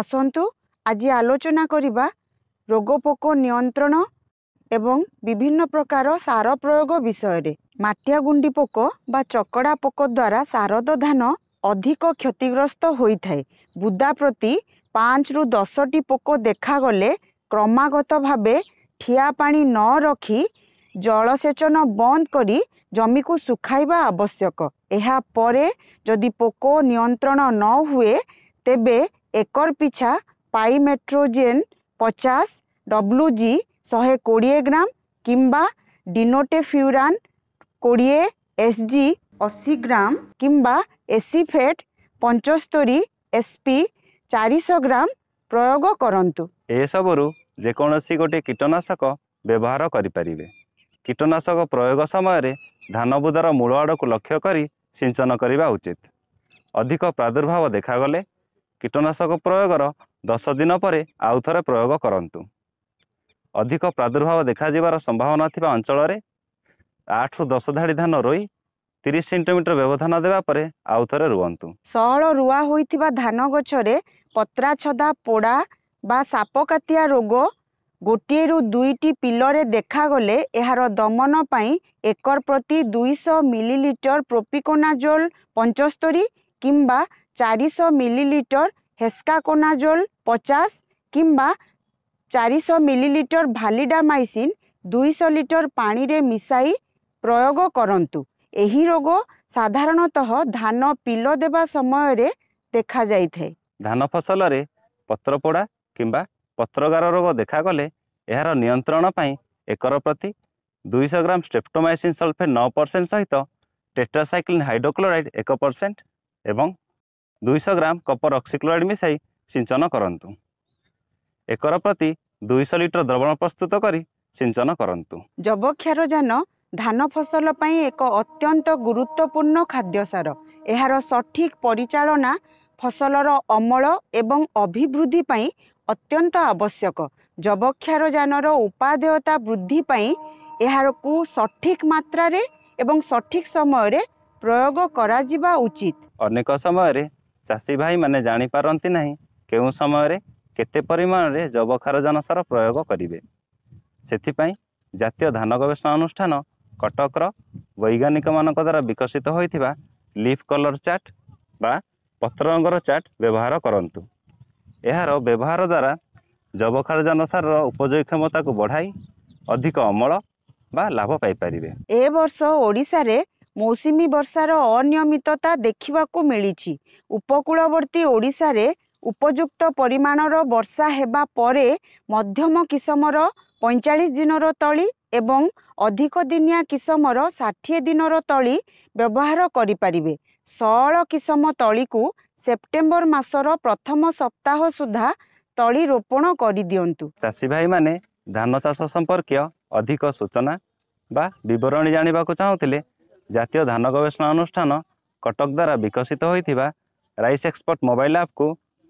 ଆସନ୍ତୁ ଆଜି ଆଲୋଚନା କରିବା ରୋଗ ପୋକ ନିୟନ୍ତ୍ରଣ ଏବଂ ବିଭିନ୍ନ ପ୍ରକାର ସାର ପ୍ରୟୋଗ ବିଷୟରେ ମାଠିଆ ଗୁଣ୍ଡି ପୋକ ବା ଚକଡ଼ା ପୋକ ଦ୍ୱାରା ଶାରଦ ଧାନ ଅଧିକ କ୍ଷତିଗ୍ରସ୍ତ ହୋଇଥାଏ ବୁଦା ପ୍ରତି ପାଞ୍ଚରୁ ଦଶଟି ପୋକ ଦେଖାଗଲେ କ୍ରମାଗତ ଭାବେ ଠିଆ ପାଣି ନ ରଖି ଜଳସେଚନ ବନ୍ଦ କରି ଜମିକୁ ଶୁଖାଇବା ଆବଶ୍ୟକ ଏହାପରେ ଯଦି ପୋକ ନିୟନ୍ତ୍ରଣ ନ ହୁଏ ତେବେ ଏକର ପିଛା ପାଇମେଟ୍ରୋଜେନ୍ ପଚାଶ ଡବ୍ଲୁ ଜି ଶହେ କୋଡ଼ିଏ ଗ୍ରାମ କିମ୍ବା ଡିନୋଟେଫ୍ୟୁରାନ୍ କୋଡ଼ିଏ ଏସ୍ ଜି ଅଶୀ ଗ୍ରାମ କିମ୍ବା ଏସିଫେଟ୍ ପଞ୍ଚସ୍ତରୀ ଏସ୍ ପି ଚାରିଶହ ଗ୍ରାମ ପ୍ରୟୋଗ କରନ୍ତୁ ଏସବୁରୁ ଯେକୌଣସି ଗୋଟିଏ କୀଟନାଶକ ବ୍ୟବହାର କରିପାରିବେ କୀଟନାଶକ ପ୍ରୟୋଗ ସମୟରେ ଧାନବୁଦାର ମୂଳ ଆଡ଼କୁ ଲକ୍ଷ୍ୟ କରି ସିଞ୍ଚନ କରିବା ଉଚିତ ଅଧିକ ପ୍ରାଦୁର୍ଭାବ ଦେଖାଗଲେ କୀଟନାଶକ ପ୍ରୟୋଗର ଦଶ ଦିନ ପରେ ଆଉ ଥରେ ପ୍ରୟୋଗ କରନ୍ତୁ ଅଧିକ ପ୍ରାଦୁର୍ଭାବ ଦେଖାଯିବାର ସମ୍ଭାବନା ଥିବା ଅଞ୍ଚଳରେ ଆଠରୁ ଦଶ ଧାଡ଼ି ଧାନ ରୋଇ ତିରିଶ ସେଣ୍ଟିମିଟର ବ୍ୟବଧାନ ଦେବା ପରେ ଆଉ ଥରେ ରୁଅନ୍ତୁ ସହଳ ରୁଆ ହୋଇଥିବା ଧାନ ଗଛରେ ପତ୍ରାଛଦା ପୋଡ଼ା ବା ସାପକାତିଆ ରୋଗ ଗୋଟିଏରୁ ଦୁଇଟି ପିଲରେ ଦେଖାଗଲେ ଏହାର ଦମନ ପାଇଁ ଏକର ପ୍ରତି ଦୁଇଶହ ମିଲିଲିଟର ପ୍ରୋପିକୋନାଜୋଲ ପଞ୍ଚସ୍ତରୀ କିମ୍ବା ଚାରିଶହ ମିଲିଲିଟର ହେସ୍କାକୋନାଜୋଲ୍ ପଚାଶ କିମ୍ବା ଚାରିଶହ ମିଲିଲିଟର ଭାଲିଡାମାଇସିନ୍ ଦୁଇଶହ ଲିଟର ପାଣିରେ ମିଶାଇ ପ୍ରୟୋଗ କରନ୍ତୁ ଏହି ରୋଗ ସାଧାରଣତଃ ଧାନ ପିଲ ଦେବା ସମୟରେ ଦେଖାଯାଇଥାଏ ଧାନ ଫସଲରେ ପତ୍ରପୋଡ଼ା କିମ୍ବା ପତ୍ରଗାର ରୋଗ ଦେଖାଗଲେ ଏହାର ନିୟନ୍ତ୍ରଣ ପାଇଁ ଏକର ପ୍ରତି ଦୁଇଶହ ଗ୍ରାମ ଷ୍ଟ୍ରେପ୍ଟୋମାଇସିନ୍ ସଲଫେଟ୍ ନଅ ପରସେଣ୍ଟ ସହିତ ଟେଟ୍ରାସାଇକ୍ଲିନ୍ ହାଇଡ୍ରୋକ୍ଲୋରାଇଡ୍ ଏକ ପରସେଣ୍ଟ ଏବଂ ଦୁଇଶହ ଗ୍ରାମ କପର ଅକ୍ସିକ୍ଲୋରାଇଡ଼ ମିଶାଇ ସିଞ୍ଚନ କରନ୍ତୁ ଏକର ପ୍ରତି ଦୁଇଶହ ଲିଟର ଦ୍ରବଣ ପ୍ରସ୍ତୁତ କରି ସିଞ୍ଚନ କରନ୍ତୁ ଯବକ୍ଷାର ଯାନ ଧାନ ଫସଲ ପାଇଁ ଏକ ଅତ୍ୟନ୍ତ ଗୁରୁତ୍ୱପୂର୍ଣ୍ଣ ଖାଦ୍ୟ ସାର ଏହାର ସଠିକ୍ ପରିଚାଳନା ଫସଲର ଅମଳ ଏବଂ ଅଭିବୃଦ୍ଧି ପାଇଁ ଅତ୍ୟନ୍ତ ଆବଶ୍ୟକ ଯବକ୍ଷାର ଯାନର ଉପାଦେୟତା ବୃଦ୍ଧି ପାଇଁ ଏହାରକୁ ସଠିକ୍ ମାତ୍ରାରେ ଏବଂ ସଠିକ୍ ସମୟରେ ପ୍ରୟୋଗ କରାଯିବା ଉଚିତ ଅନେକ ସମୟରେ ଚାଷୀ ଭାଇମାନେ ଜାଣିପାରନ୍ତି ନାହିଁ କେଉଁ ସମୟରେ କେତେ ପରିମାଣରେ ଯବକ୍ଷାରଜାନ ସାର ପ୍ରୟୋଗ କରିବେ ସେଥିପାଇଁ ଜାତୀୟ ଧାନ ଗବେଷଣା ଅନୁଷ୍ଠାନ କଟକର ବୈଜ୍ଞାନିକମାନଙ୍କ ଦ୍ୱାରା ବିକଶିତ ହୋଇଥିବା ଲିପ୍ କଲର୍ ଚାଟ୍ ବା ପତ୍ରରଙ୍ଗର ଚାଟ୍ ବ୍ୟବହାର କରନ୍ତୁ ଏହାର ବ୍ୟବହାର ଦ୍ୱାରା ଯବକ୍ଷାରଜାନ ସାରର ଉପଯୋଗୀ କ୍ଷମତାକୁ ବଢ଼ାଇ ଅଧିକ ଅମଳ ବା ଲାଭ ପାଇପାରିବେ ଏ ବର୍ଷ ଓଡ଼ିଶାରେ ମୌସୁମୀ ବର୍ଷାର ଅନିୟମିତତା ଦେଖିବାକୁ ମିଳିଛି ଉପକୂଳବର୍ତ୍ତୀ ଓଡ଼ିଶାରେ ଉପଯୁକ୍ତ ପରିମାଣର ବର୍ଷା ହେବା ପରେ ମଧ୍ୟମ କିସମର ପଇଁଚାଳିଶ ଦିନର ତଳି ଏବଂ ଅଧିକ ଦିନିଆ କିସମର ଷାଠିଏ ଦିନର ତଳି ବ୍ୟବହାର କରିପାରିବେ ସରଳ କିସମ ତଳିକୁ ସେପ୍ଟେମ୍ବର ମାସର ପ୍ରଥମ ସପ୍ତାହ ସୁଦ୍ଧା ତଳି ରୋପଣ କରିଦିଅନ୍ତୁ ଚାଷୀ ଭାଇମାନେ ଧାନ ଚାଷ ସମ୍ପର୍କୀୟ ଅଧିକ ସୂଚନା ବା ବିବରଣୀ ଜାଣିବାକୁ ଚାହୁଁଥିଲେ ଜାତୀୟ ଧାନ ଗବେଷଣା ଅନୁଷ୍ଠାନ କଟକ ଦ୍ୱାରା ବିକଶିତ ହୋଇଥିବା ରାଇସ୍ ଏକ୍ସପର୍ଟ ମୋବାଇଲ୍ ଆପ୍କୁ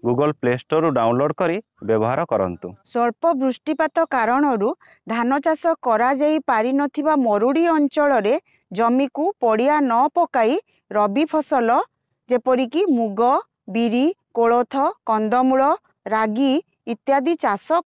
ଗୁଗଲ୍ ପ୍ଲେ ଷ୍ଟୋରରୁ ଡାଉନଲୋଡ଼୍ କରି ବ୍ୟବହାର କରନ୍ତୁ ସ୍ୱଳ୍ପ ବୃଷ୍ଟିପାତ କାରଣରୁ ଧାନ ଚାଷ କରାଯାଇ ପାରିନଥିବା ମରୁଡ଼ି ଅଞ୍ଚଳରେ ଜମିକୁ ପଡ଼ିଆ ନ ପକାଇ ରବି ଫସଲ ଯେପରିକି ମୁଗ ବିରି କୋଳଥ କନ୍ଦମୂଳ ରାଗି ଇତ୍ୟାଦି ଚାଷ